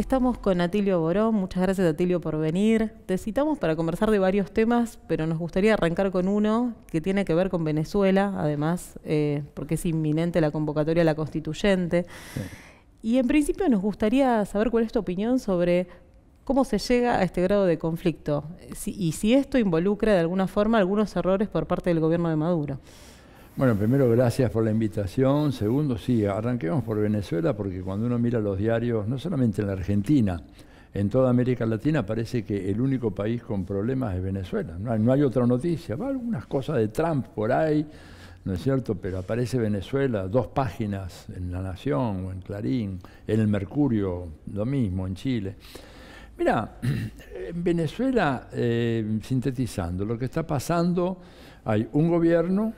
Estamos con Atilio Borón, muchas gracias Atilio por venir. Te citamos para conversar de varios temas, pero nos gustaría arrancar con uno que tiene que ver con Venezuela, además, eh, porque es inminente la convocatoria a la constituyente. Y en principio nos gustaría saber cuál es tu opinión sobre cómo se llega a este grado de conflicto y si esto involucra de alguna forma algunos errores por parte del gobierno de Maduro. Bueno, primero gracias por la invitación. Segundo, sí, arranquemos por Venezuela porque cuando uno mira los diarios, no solamente en la Argentina, en toda América Latina parece que el único país con problemas es Venezuela. No hay, otra noticia. Va algunas cosas de Trump por ahí, ¿no es cierto? Pero aparece Venezuela, dos páginas en La Nación o en Clarín, en el Mercurio, lo mismo, en Chile. Mira, en Venezuela, eh, sintetizando, lo que está pasando, hay un gobierno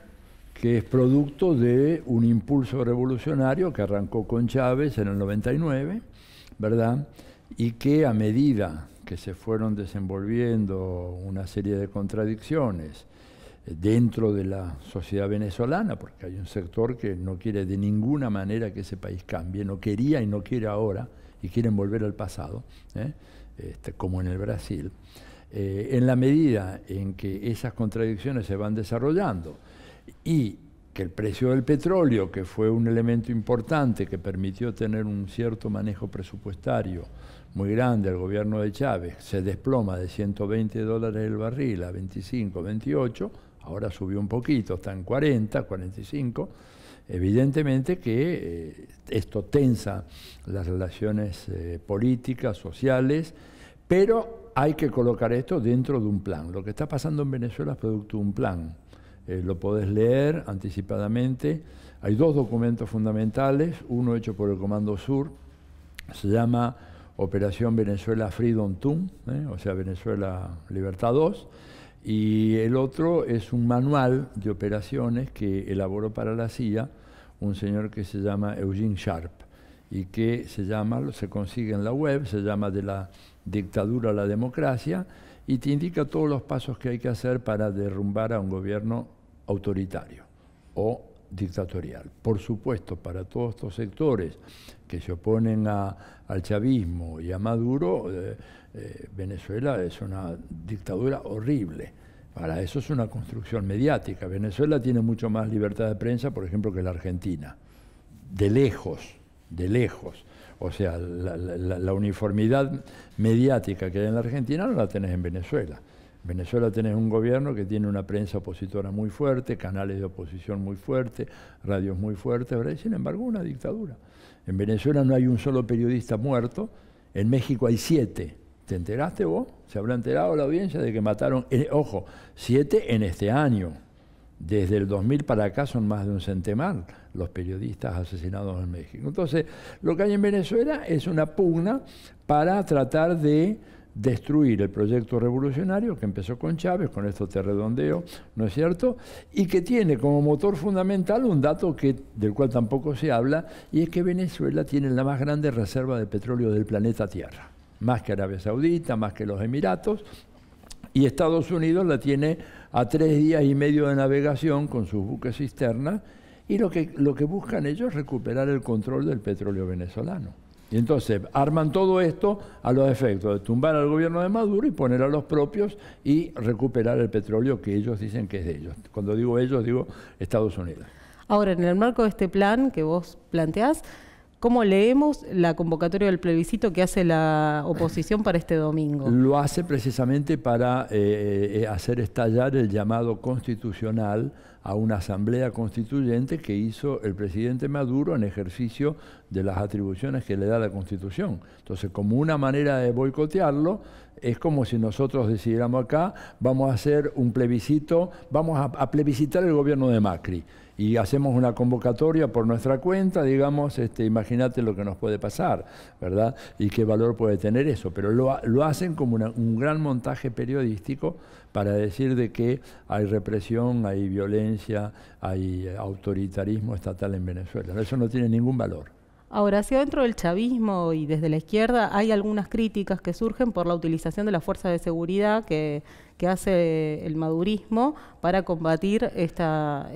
que es producto de un impulso revolucionario que arrancó con Chávez en el 99, ¿verdad? Y que a medida que se fueron desenvolviendo una serie de contradicciones eh, dentro de la sociedad venezolana, porque hay un sector que no quiere de ninguna manera que ese país cambie, no quería y no quiere ahora, y quieren volver al pasado, ¿eh? este, como en el Brasil, eh, en la medida en que esas contradicciones se van desarrollando, y que el precio del petróleo, que fue un elemento importante que permitió tener un cierto manejo presupuestario muy grande al gobierno de Chávez, se desploma de 120 dólares el barril a 25, 28, ahora subió un poquito, está en 40, 45, evidentemente que eh, esto tensa las relaciones eh, políticas, sociales, pero hay que colocar esto dentro de un plan. Lo que está pasando en Venezuela es producto de un plan eh, lo podés leer anticipadamente. Hay dos documentos fundamentales, uno hecho por el Comando Sur, se llama Operación Venezuela Freedom 2, eh, o sea, Venezuela Libertad 2, y el otro es un manual de operaciones que elaboró para la CIA un señor que se llama Eugene Sharp y que se llama, se consigue en la web, se llama de la dictadura a la democracia y te indica todos los pasos que hay que hacer para derrumbar a un gobierno autoritario o dictatorial. Por supuesto, para todos estos sectores que se oponen al chavismo y a Maduro, eh, eh, Venezuela es una dictadura horrible. Para eso es una construcción mediática. Venezuela tiene mucho más libertad de prensa, por ejemplo, que la Argentina. De lejos, de lejos. O sea, la, la uniformidad mediática que hay en la Argentina no la tenés en Venezuela. Venezuela tenés un gobierno que tiene una prensa opositora muy fuerte, canales de oposición muy fuertes, radios muy fuertes, ¿verdad? sin embargo, una dictadura. En Venezuela no hay un solo periodista muerto, en México hay siete. ¿Te enteraste vos? ¿Se habrá enterado la audiencia de que mataron, eh, ojo, siete en este año? Desde el 2000 para acá son más de un centenar los periodistas asesinados en México. Entonces, lo que hay en Venezuela es una pugna para tratar de destruir el proyecto revolucionario que empezó con Chávez, con esto te redondeo, ¿no es cierto? Y que tiene como motor fundamental un dato que, del cual tampoco se habla, y es que Venezuela tiene la más grande reserva de petróleo del planeta Tierra, más que Arabia Saudita, más que los Emiratos, y Estados Unidos la tiene a tres días y medio de navegación con sus buques cisterna y lo que, lo que buscan ellos es recuperar el control del petróleo venezolano. Y entonces arman todo esto a los efectos de tumbar al gobierno de Maduro y poner a los propios y recuperar el petróleo que ellos dicen que es de ellos. Cuando digo ellos, digo Estados Unidos. Ahora, en el marco de este plan que vos planteás, ¿Cómo leemos la convocatoria del plebiscito que hace la oposición para este domingo? Lo hace precisamente para eh, eh, eh, hacer estallar el llamado constitucional a una asamblea constituyente que hizo el presidente Maduro en ejercicio de las atribuciones que le da la Constitución. Entonces, como una manera de boicotearlo, es como si nosotros decidiéramos acá, vamos a hacer un plebiscito, vamos a, a plebiscitar el gobierno de Macri y hacemos una convocatoria por nuestra cuenta, digamos, este, imagínate lo que nos puede pasar, ¿verdad? Y qué valor puede tener eso. Pero lo, lo hacen como un gran montaje periodístico para decir de que hay represión, hay violencia, hay autoritarismo estatal en Venezuela. Eso no tiene ningún valor. Ahora, hacia dentro del chavismo y desde la izquierda hay algunas críticas que surgen por la utilización de la fuerza de seguridad que, hace el madurismo para combatir esta,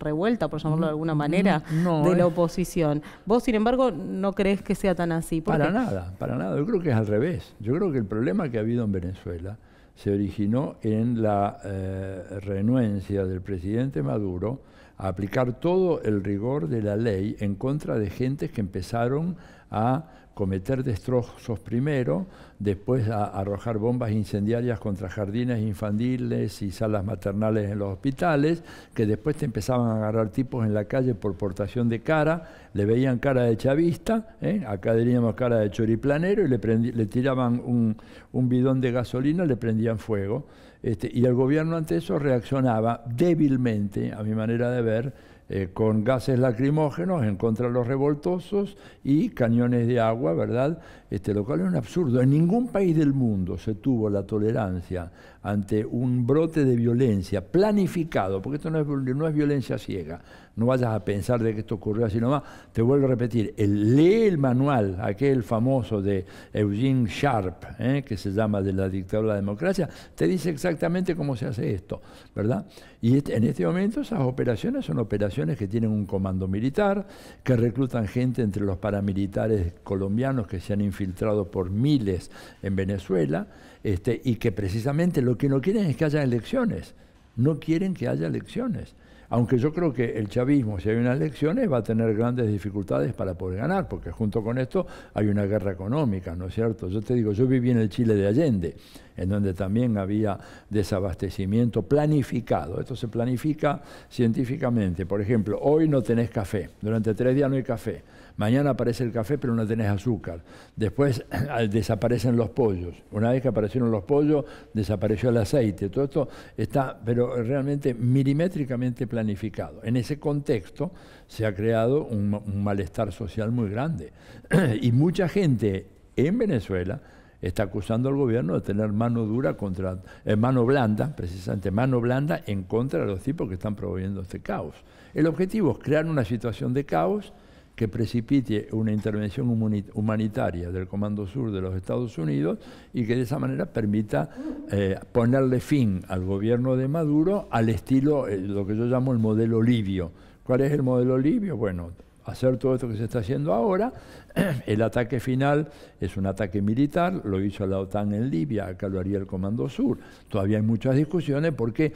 revuelta, por llamarlo de alguna mm, manera, de la eh. oposición. Vos, sin embargo, no crees que sea tan así. Para nada, para nada. Yo creo que es al revés. Yo creo que el problema que ha habido en Venezuela se originó en la eh, renuencia del presidente Maduro a aplicar todo el rigor de la ley en contra de gentes que empezaron a cometer destrozos primero, después a arrojar bombas incendiarias contra jardines infantiles y salas maternales en los hospitales, que después te empezaban a agarrar tipos en la calle por portación de cara, le veían cara de chavista, ¿eh? acá diríamos cara de choriplanero, y le, tiraban un, un bidón de gasolina, le prendían fuego. Este, y el gobierno ante eso reaccionaba débilmente, a mi manera de ver, eh, con gases lacrimógenos en contra de los revoltosos y cañones de agua, ¿verdad? Este, lo cual es un absurdo. En ningún país del mundo se tuvo la tolerancia ante un brote de violencia planificado, porque esto no es, no es violencia ciega, no vayas a pensar de que esto ocurrió así nomás, te vuelvo a repetir, lee el manual, aquel famoso de Eugene Sharp, ¿eh? que se llama de la dictadura de la democracia, te dice exactamente cómo se hace esto, ¿verdad? Y este, en este momento esas operaciones son operaciones que tienen un comando militar, que reclutan gente entre los paramilitares colombianos que se han infiltrado por miles en Venezuela, este, y que precisamente lo que no quieren es que haya elecciones, no quieren que haya elecciones. Aunque yo creo que el chavismo, si hay unas elecciones, va a tener grandes dificultades para poder ganar, porque junto con esto hay una guerra económica, ¿no es cierto? Yo te digo, yo viví en el Chile de Allende, en donde también había desabastecimiento planificado. Esto se planifica científicamente. Por ejemplo, hoy no tenés café, durante tres días no hay café Mañana aparece el café, pero no tenés azúcar. Después desaparecen los pollos. Una vez que aparecieron los pollos, desapareció el aceite. Todo esto está, pero realmente milimétricamente planificado. En ese contexto se ha creado un, malestar social muy grande. y mucha gente en Venezuela está acusando al gobierno de tener mano dura contra, eh, mano blanda, precisamente mano blanda en contra de los tipos que están promoviendo este caos. El objetivo es crear una situación de caos que precipite una intervención humanitaria del Comando Sur de los Estados Unidos y que de esa manera permita eh, ponerle fin al gobierno de Maduro al estilo, eh, lo que yo llamo el modelo libio. ¿Cuál es el modelo libio? Bueno, hacer todo esto que se está haciendo ahora. El ataque final es un ataque militar, lo hizo la OTAN en Libia, acá lo haría el Comando Sur. Todavía hay muchas discusiones porque,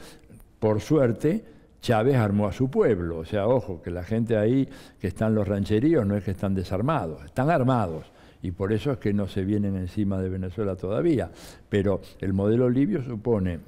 por suerte, Chávez armó a su pueblo. O sea, ojo, que la gente ahí que están los rancheríos no es que están desarmados, están armados. Y por eso es que no se vienen encima de Venezuela todavía. Pero el modelo libio supone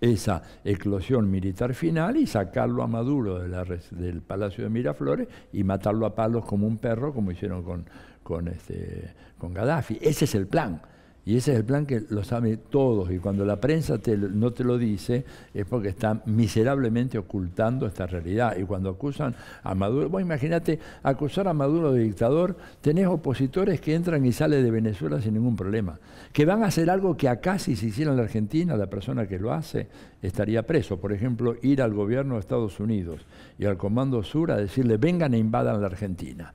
esa eclosión militar final y sacarlo a Maduro del Palacio de Miraflores y matarlo a palos como un perro, como hicieron con, con, este, con Gaddafi. Ese es el plan. Y ese es el plan que lo saben todos. Y cuando la prensa no te lo dice, es porque están miserablemente ocultando esta realidad. Y cuando acusan a Maduro, vos imagínate, acusar a Maduro de dictador, tenés opositores que entran y salen de Venezuela sin ningún problema. Que van a hacer algo que acá, si se hiciera en la Argentina, la persona que lo hace estaría preso. Por ejemplo, ir al gobierno de Estados Unidos y al Comando Sur a decirle, vengan e invadan la Argentina.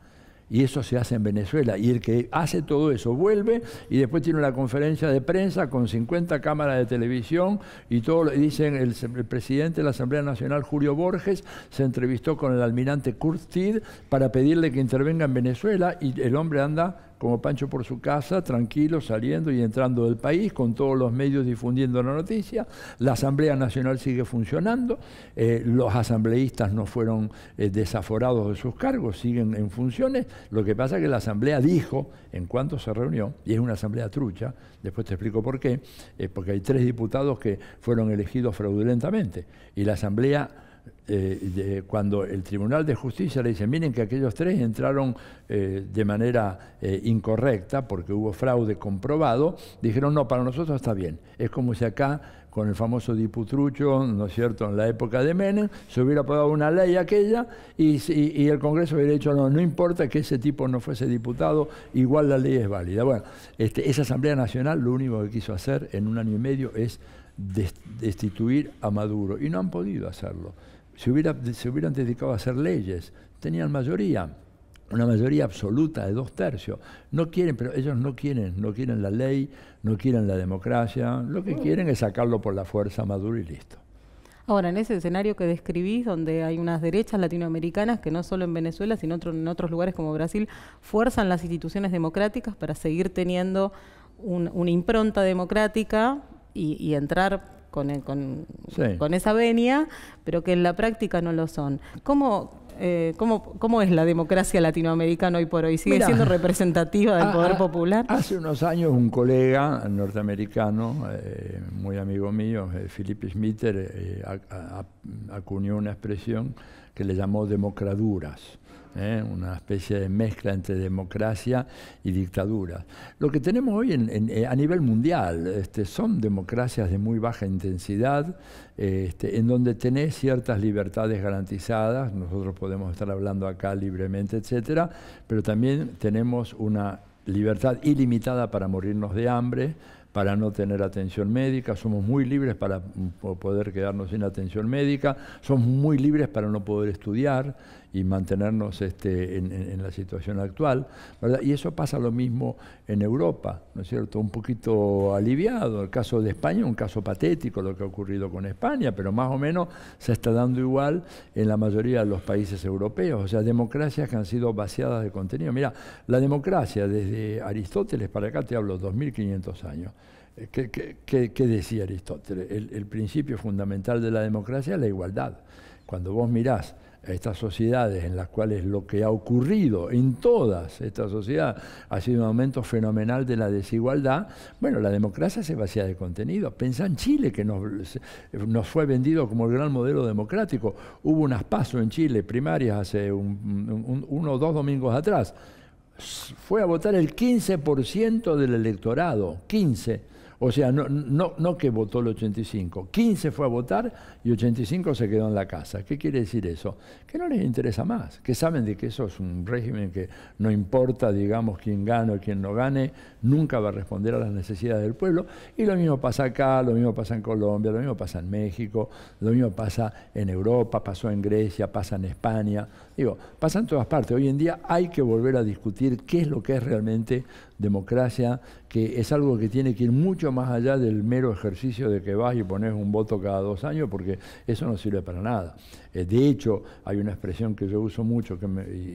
Y eso se hace en Venezuela. Y el que hace todo eso vuelve y después tiene una conferencia de prensa con 50 cámaras de televisión y todo. dicen el, presidente de la Asamblea Nacional, Julio Borges, se entrevistó con el almirante Kurt Tid para pedirle que intervenga en Venezuela y el hombre anda como Pancho por su casa, tranquilo, saliendo y entrando del país, con todos los medios difundiendo la noticia. La Asamblea Nacional sigue funcionando, eh, los asambleístas no fueron eh, desaforados de sus cargos, siguen en funciones. Lo que pasa es que la Asamblea dijo, en cuanto se reunió, y es una Asamblea trucha, después te explico por qué, eh, porque hay tres diputados que fueron elegidos fraudulentamente, y la Asamblea eh, eh, cuando el Tribunal de Justicia le dice, miren que aquellos tres entraron eh, de manera incorrecta porque hubo fraude comprobado, dijeron, no, para nosotros está bien. Es como si acá, con el famoso diputrucho, ¿no es cierto?, en la época de Menem, se hubiera aprobado una ley aquella y, el Congreso hubiera dicho, no, no importa que ese tipo no fuese diputado, igual la ley es válida. Bueno, este, esa Asamblea Nacional lo único que quiso hacer en un año y medio es destituir a Maduro y no han podido hacerlo se, hubiera, se hubieran dedicado a hacer leyes, tenían mayoría, una mayoría absoluta de dos tercios. No quieren, pero ellos no quieren, no quieren la ley, no quieren la democracia, lo que mm. quieren es sacarlo por la fuerza Maduro y listo. Ahora, en ese escenario que describís, donde hay unas derechas latinoamericanas que no solo en Venezuela, sino en otros lugares como Brasil, fuerzan las instituciones democráticas para seguir teniendo una impronta democrática y entrar con, con, esa venia, pero que en la práctica no lo son. ¿Cómo, eh, cómo, cómo es la democracia latinoamericana hoy por hoy? ¿Sigue siendo representativa del ah, poder ah, popular? Hace unos años un colega norteamericano, eh, muy amigo mío, eh, Philip Schmitter, eh, acuñó una expresión que le llamó democraduras ¿eh? una especie de mezcla entre democracia y dictadura. Lo que tenemos hoy eh, a nivel mundial este, son democracias de muy baja intensidad, este, en donde tenés ciertas libertades garantizadas, nosotros podemos estar hablando acá libremente, etcétera, pero también tenemos una libertad ilimitada para morirnos de hambre, para no tener atención médica, somos muy libres para poder quedarnos sin atención médica, somos muy libres para no poder estudiar y mantenernos este, en, la situación actual, Y eso pasa lo mismo en Europa, ¿no es cierto? Un poquito aliviado, el caso de España, un caso patético lo que ha ocurrido con España, pero más o menos se está dando igual en la mayoría de los países europeos, o sea, democracias que han sido vaciadas de contenido. Mira, la democracia desde Aristóteles para acá, te hablo, 2500 años. ¿Qué, decía Aristóteles? El, principio fundamental de la democracia es la igualdad. Cuando vos mirás a estas sociedades en las cuales lo que ha ocurrido en todas estas sociedades ha sido un aumento fenomenal de la desigualdad, bueno, la democracia se vacía de contenido. Pensá en Chile, que nos, fue vendido como el gran modelo democrático. Hubo unas pasos en Chile primarias hace un, uno o dos domingos atrás. Fue a votar el 15% del electorado, 15%. O sea, no, no, no que votó el 85, 15 fue a votar y 85 se quedó en la casa. ¿Qué quiere decir eso? Que no les interesa más, que saben de que eso es un régimen que no importa, digamos, quién gane o quién no gane, nunca va a responder a las necesidades del pueblo. Y lo mismo pasa acá, lo mismo pasa en Colombia, lo mismo pasa en México, lo mismo pasa en Europa, pasó en Grecia, pasa en España. Digo, pasa en todas partes. Hoy en día hay que volver a discutir qué es lo que es realmente democracia, que es algo que tiene que ir mucho más allá del mero ejercicio de que vas y pones un voto cada dos años, porque eso no sirve para nada. Eh, de hecho, hay una expresión que yo uso mucho que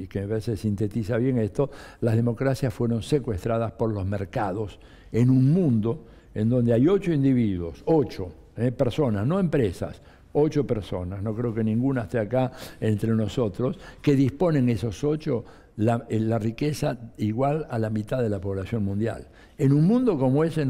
y que a veces sintetiza bien esto, las democracias fueron secuestradas por los mercados en un mundo en donde hay ocho individuos, ocho eh, personas, no empresas, ocho personas, no creo que ninguna esté acá entre nosotros, que disponen esos ocho eh, la, riqueza igual a la mitad de la población mundial. En un mundo como ese,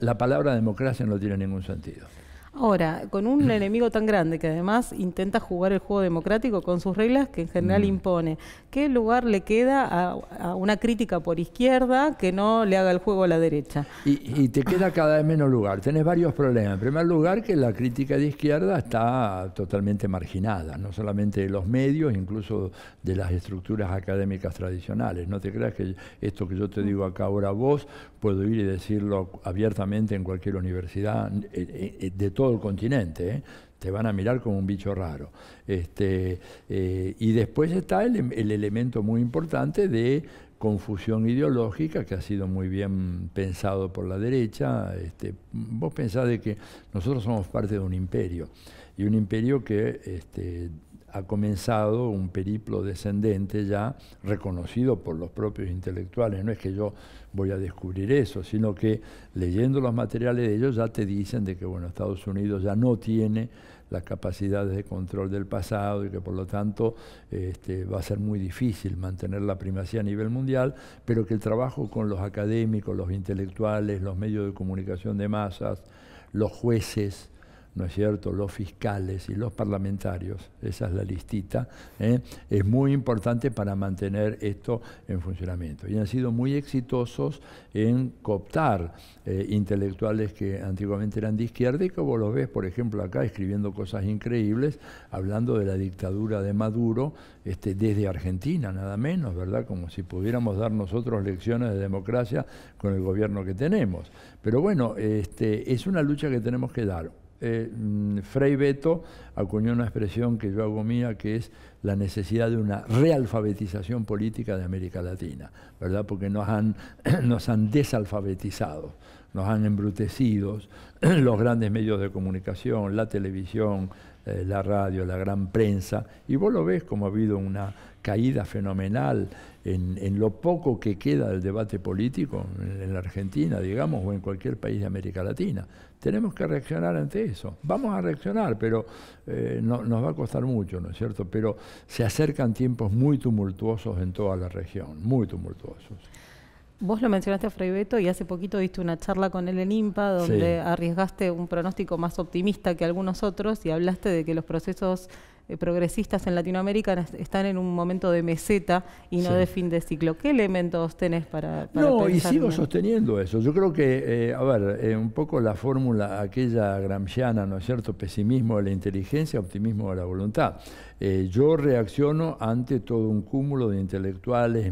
la palabra democracia no tiene ningún sentido. Ahora, con un enemigo tan grande que además intenta jugar el juego democrático con sus reglas que en general mm. impone, ¿qué lugar le queda a, una crítica por izquierda que no le haga el juego a la derecha? Y, te queda cada vez menos lugar. Tenés varios problemas. En primer lugar, que la crítica de izquierda está totalmente marginada, no solamente de los medios, incluso de las estructuras académicas tradicionales. No te creas que esto que yo te digo acá ahora vos, puedo ir y decirlo abiertamente en cualquier universidad eh, eh, de todo el continente, ¿eh? te van a mirar como un bicho raro. Este, eh, y después está el, elemento muy importante de confusión ideológica que ha sido muy bien pensado por la derecha. Este, vos pensás de que nosotros somos parte de un imperio y un imperio que este, ha comenzado un periplo descendente ya reconocido por los propios intelectuales. No es que yo voy a descubrir eso, sino que leyendo los materiales de ellos ya te dicen de que bueno, Estados Unidos ya no tiene las capacidades de control del pasado y que por lo tanto este, va a ser muy difícil mantener la primacía a nivel mundial, pero que el trabajo con los académicos, los intelectuales, los medios de comunicación de masas, los jueces, ¿no es cierto?, los fiscales y los parlamentarios, esa es la listita, ¿eh? es muy importante para mantener esto en funcionamiento. Y han sido muy exitosos en cooptar eh, intelectuales que antiguamente eran de izquierda y que vos los ves, por ejemplo, acá escribiendo cosas increíbles, hablando de la dictadura de Maduro este, desde Argentina, nada menos, ¿verdad? Como si pudiéramos dar nosotros lecciones de democracia con el gobierno que tenemos. Pero bueno, este, es una lucha que tenemos que dar eh, mm, Frei Beto acuñó una expresión que yo hago mía, que es la necesidad de una realfabetización política de América Latina, ¿verdad? Porque nos han, nos han desalfabetizado, nos han embrutecido los grandes medios de comunicación, la televisión, eh, la radio, la gran prensa, y vos lo ves como ha habido una caída fenomenal en, lo poco que queda del debate político en, la Argentina, digamos, o en cualquier país de América Latina. Tenemos que reaccionar ante eso. Vamos a reaccionar, pero eh, nos va a costar mucho, ¿no es cierto? Pero se acercan tiempos muy tumultuosos en toda la región, muy tumultuosos. Vos lo mencionaste a Frei Beto y hace poquito diste una charla con él en IMPA donde arriesgaste un pronóstico más optimista que algunos otros y hablaste de que los procesos eh, progresistas en Latinoamérica están en un momento de meseta y no de fin de ciclo. ¿Qué elementos tenés para... no, y sigo sosteniendo eso. Yo creo que, eh, a ver, eh, un poco la fórmula aquella gramsciana, ¿no es cierto? Pesimismo de la inteligencia, optimismo de la voluntad. Eh, yo reacciono ante todo un cúmulo de intelectuales,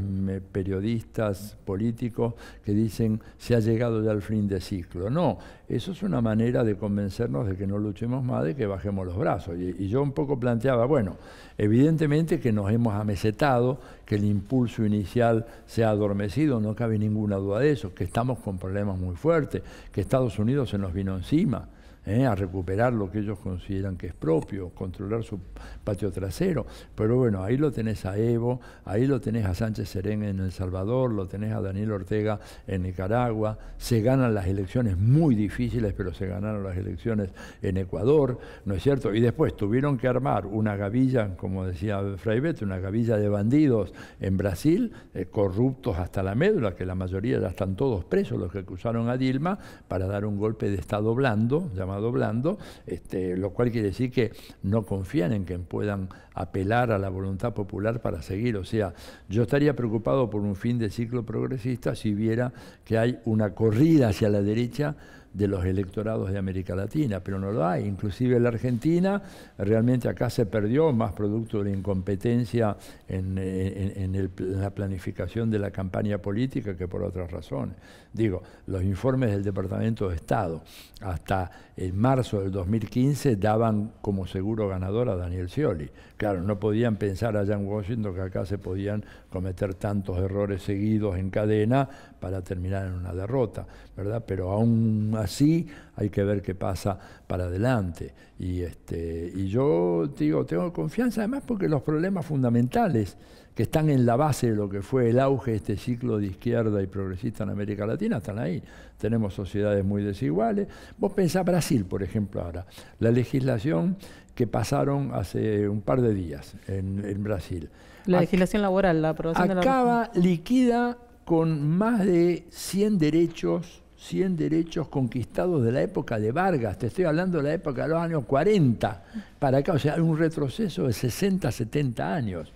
periodistas, políticos que dicen se ha llegado ya al fin de ciclo. No, eso es una manera de convencernos de que no luchemos más, de que bajemos los brazos. Y, y yo un poco planteaba, bueno, evidentemente que nos hemos amesetado, que el impulso inicial se ha adormecido, no cabe ninguna duda de eso, que estamos con problemas muy fuertes, que Estados Unidos se nos vino encima ¿eh? a recuperar lo que ellos consideran que es propio, controlar su patio trasero. Pero bueno, ahí lo tenés a Evo, ahí lo tenés a Sánchez Serén en El Salvador, lo tenés a Daniel Ortega en Nicaragua, se ganan las elecciones muy difíciles, pero se ganaron las elecciones en Ecuador, ¿no es cierto? Y después tuvieron que armar una gavilla, como decía Fray una gavilla de bandidos en Brasil, eh, corruptos hasta la médula, que la mayoría ya están todos presos, los que acusaron a Dilma, para dar un golpe de Estado blando, llamado doblando este, lo cual quiere decir que no confían en que puedan apelar a la voluntad popular para seguir. O sea, yo estaría preocupado por un fin de ciclo progresista si viera que hay una corrida hacia la derecha de los electorados de América Latina, pero no lo hay. Inclusive la Argentina realmente acá se perdió, más producto de la incompetencia en la planificación de la campaña política que por otras razones. Digo, los informes del Departamento de Estado hasta el marzo del 2015 daban como seguro ganador a Daniel Scioli. Claro, no podían pensar allá en Washington que acá se podían cometer tantos errores seguidos en cadena para terminar en una derrota, ¿verdad? Pero aún así hay que ver qué pasa para adelante. Y, este, y yo digo, tengo confianza además porque los problemas fundamentales que están en la base de lo que fue el auge de este ciclo de izquierda y progresista en América Latina, están ahí. Tenemos sociedades muy desiguales. Vos pensás Brasil, por ejemplo, ahora, la legislación que pasaron hace un par de días en, Brasil. La legislación laboral, la aprobación acaba, de la... liquida con más de 100 derechos 100 derechos conquistados de la época de Vargas, te estoy hablando de la época de los años 40, para acá, o sea, un retroceso de 60, 70 años.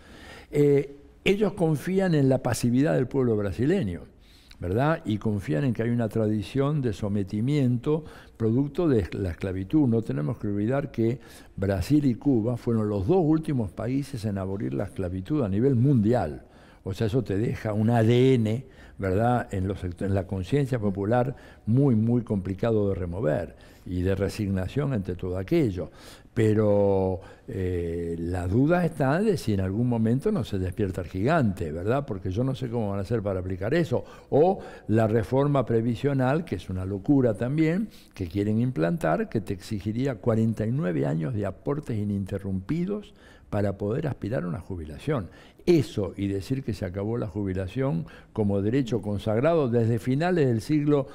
Eh, ellos confían en la pasividad del pueblo brasileño, ¿verdad? Y confían en que hay una tradición de sometimiento producto de la esclavitud. No tenemos que olvidar que Brasil y Cuba fueron los dos últimos países en abolir la esclavitud a nivel mundial. O sea, eso te deja un ADN, ¿verdad?, en, los, en la conciencia popular muy, muy complicado de remover y de resignación ante todo aquello. Pero eh, la duda está de si en algún momento no se despierta el gigante, ¿verdad? Porque yo no sé cómo van a hacer para aplicar eso. O la reforma previsional, que es una locura también, que quieren implantar, que te exigiría 49 años de aportes ininterrumpidos para poder aspirar a una jubilación. Eso y decir que se acabó la jubilación como derecho consagrado desde finales del siglo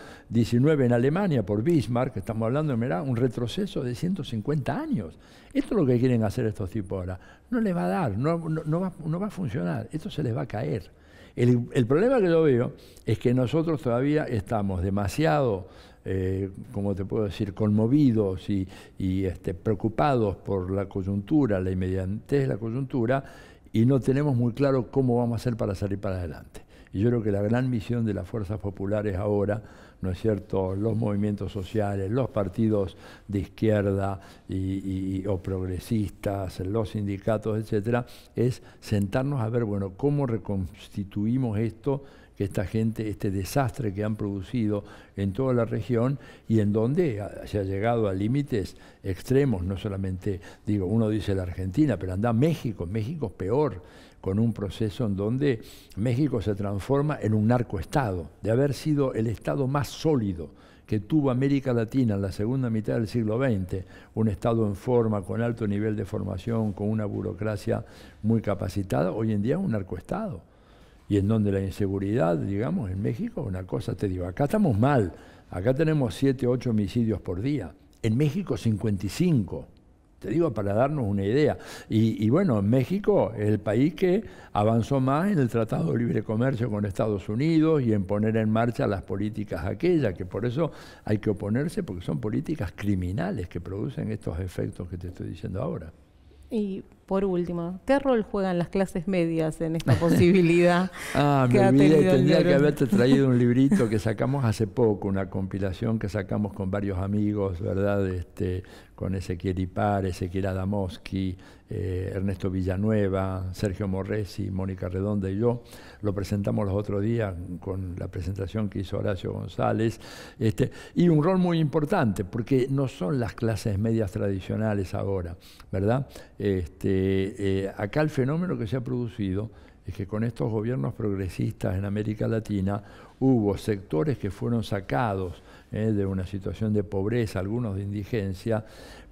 19 en Alemania por Bismarck, estamos hablando, mirá, un retroceso de 150 años. Esto es lo que quieren hacer estos tipos ahora. No les va a dar, no, no, va, a funcionar, esto se les va a caer. El, problema que yo veo es que nosotros todavía estamos demasiado, eh, como te puedo decir, conmovidos y, este, preocupados por la coyuntura, la inmediatez de la coyuntura, y no tenemos muy claro cómo vamos a hacer para salir para adelante yo creo que la gran misión de las fuerzas populares ahora, ¿no es cierto?, los movimientos sociales, los partidos de izquierda y, o progresistas, los sindicatos, etcétera, es sentarnos a ver, bueno, cómo reconstituimos esto que esta gente, este desastre que han producido en toda la región y en donde se ha llegado a límites extremos, no solamente, digo, uno dice la Argentina, pero anda México, México es peor con un proceso en donde México se transforma en un narcoestado, de haber sido el estado más sólido que tuvo América Latina en la segunda mitad del siglo XX, un Estado en forma, con alto nivel de formación, con una burocracia muy capacitada, hoy en día es un narcoestado. Y en donde la inseguridad, digamos, en México, una cosa te digo, acá estamos mal, acá tenemos 7, 8 homicidios por día, en México 55. Te digo para darnos una idea. Y, y, bueno, México es el país que avanzó más en el Tratado de Libre Comercio con Estados Unidos y en poner en marcha las políticas aquellas, que por eso hay que oponerse porque son políticas criminales que producen estos efectos que te estoy diciendo ahora. Y por último, ¿qué rol juegan las clases medias en esta posibilidad? ah, me olvidé, tendría que haberte traído un librito que sacamos hace poco, una compilación que sacamos con varios amigos, ¿verdad? Este, con Ezequiel Ipar, Ezequiel Adamowski. Eh, Ernesto Villanueva, Sergio Morresi, Mónica Redonda y yo. Lo presentamos los otros días con la presentación que hizo Horacio González. Este, y un rol muy importante, porque no son las clases medias tradicionales ahora, ¿verdad? Este, eh, acá el fenómeno que se ha producido es que con estos gobiernos progresistas en América Latina hubo sectores que fueron sacados eh, de una situación de pobreza, algunos de indigencia,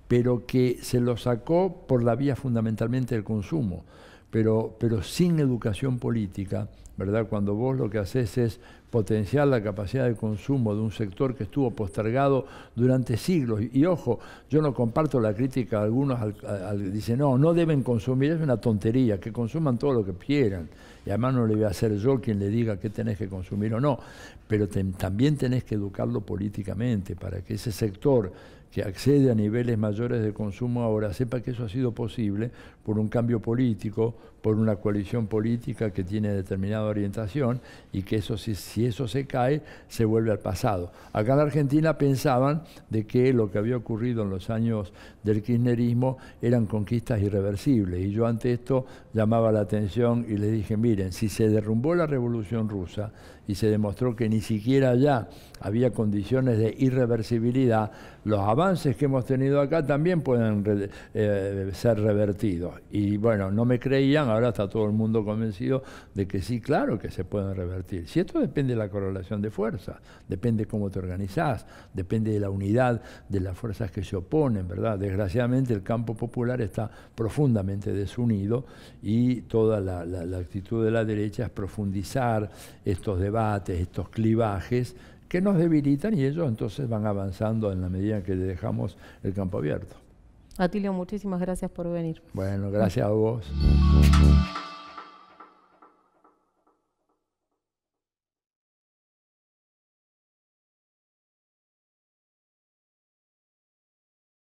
pero que se lo sacó por la vía fundamentalmente del consumo, pero, pero sin educación política, ¿verdad? Cuando vos lo que haces es potenciar la capacidad de consumo de un sector que estuvo postergado durante siglos. Y, ojo, yo no comparto la crítica de algunos que dicen, no, no deben consumir, es una tontería, que consuman todo lo que quieran. Y además no le voy a ser yo quien le diga qué tenés que consumir o no. Pero también tenés que educarlo políticamente para que ese sector que accede a niveles mayores de consumo ahora sepa que eso ha sido posible por un cambio político, por una coalición política que tiene determinada orientación y que eso si, eso se cae se vuelve al pasado. Acá en la Argentina pensaban de que lo que había ocurrido en los años del kirchnerismo eran conquistas irreversibles y yo ante esto llamaba la atención y les dije, miren, si se derrumbó la revolución rusa, y se demostró que ni siquiera ya había condiciones de irreversibilidad, los avances que hemos tenido acá también pueden eh, ser revertidos. Y bueno, no me creían, ahora está todo el mundo convencido de que sí, claro que se pueden revertir. Si esto depende de la correlación de fuerzas, depende cómo te organizás, depende de la unidad de las fuerzas que se oponen, ¿verdad? Desgraciadamente el campo popular está profundamente desunido y toda la, la actitud de la derecha es profundizar estos debates estos clivajes que nos debilitan y ellos entonces van avanzando en la medida en que le dejamos el campo abierto. Atilio, muchísimas gracias por venir. Bueno, gracias a vos.